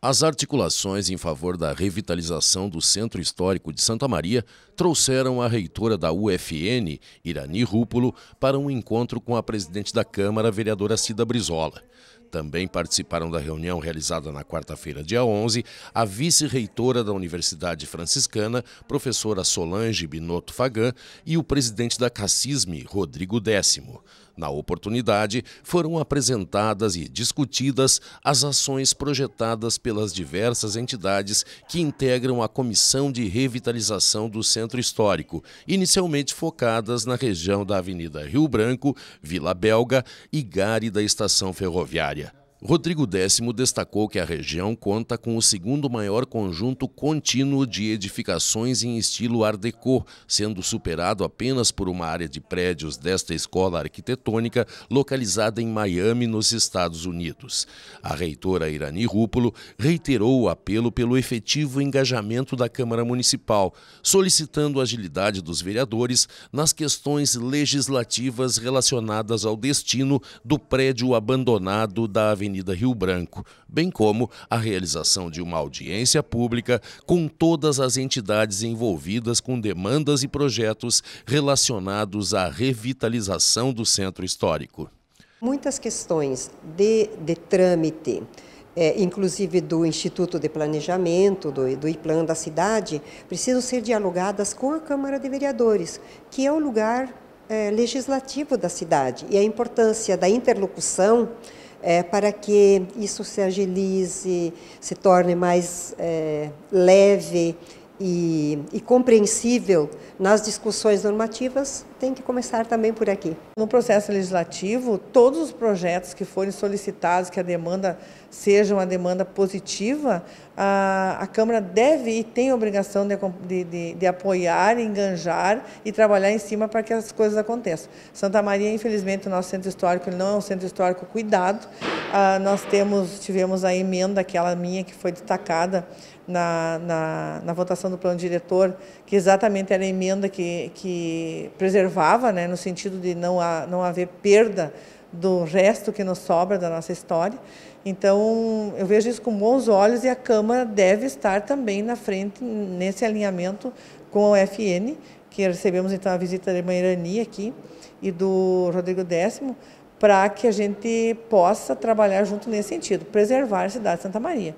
As articulações em favor da revitalização do Centro Histórico de Santa Maria trouxeram a reitora da UFN, Irani Rúpulo, para um encontro com a presidente da Câmara, vereadora Cida Brizola. Também participaram da reunião realizada na quarta-feira, dia 11, a vice-reitora da Universidade Franciscana, professora Solange Binotto Fagan, e o presidente da Cassisme, Rodrigo Décimo. Na oportunidade, foram apresentadas e discutidas as ações projetadas pelas diversas entidades que integram a Comissão de Revitalização do Centro Histórico, inicialmente focadas na região da Avenida Rio Branco, Vila Belga e Gare da Estação Ferroviária. Rodrigo X destacou que a região conta com o segundo maior conjunto contínuo de edificações em estilo Art Deco, sendo superado apenas por uma área de prédios desta escola arquitetônica localizada em Miami, nos Estados Unidos. A reitora Irani Rúpulo reiterou o apelo pelo efetivo engajamento da Câmara Municipal, solicitando agilidade dos vereadores nas questões legislativas relacionadas ao destino do prédio abandonado da Avenida Avenida Rio Branco, bem como a realização de uma audiência pública com todas as entidades envolvidas com demandas e projetos relacionados à revitalização do centro histórico. Muitas questões de, de trâmite, é, inclusive do Instituto de Planejamento, do, do IPLAN da cidade, precisam ser dialogadas com a Câmara de Vereadores, que é o lugar é, legislativo da cidade. E a importância da interlocução é, para que isso se agilize, se torne mais é, leve e, e, compreensível nas discussões normativas, tem que começar também por aqui. No processo legislativo, todos os projetos que forem solicitados que a demanda seja uma demanda positiva, a, a Câmara deve e tem a obrigação de, de, de, de apoiar, enganjar e trabalhar em cima para que as coisas aconteçam. Santa Maria, infelizmente, o nosso centro histórico não é um centro histórico cuidado. Ah, nós temos, tivemos a emenda, aquela minha que foi destacada na, na, na, votação do plano diretor, que exatamente era a emenda que, que preservava, né, no sentido de não, a, não haver perda do resto que nos sobra da nossa história. Então, eu vejo isso com bons olhos e a Câmara deve estar também na frente nesse alinhamento com a UFN, que recebemos então a visita da Irmã aqui e do Rodrigo Décimo, para que a gente possa trabalhar junto nesse sentido, preservar a cidade de Santa Maria.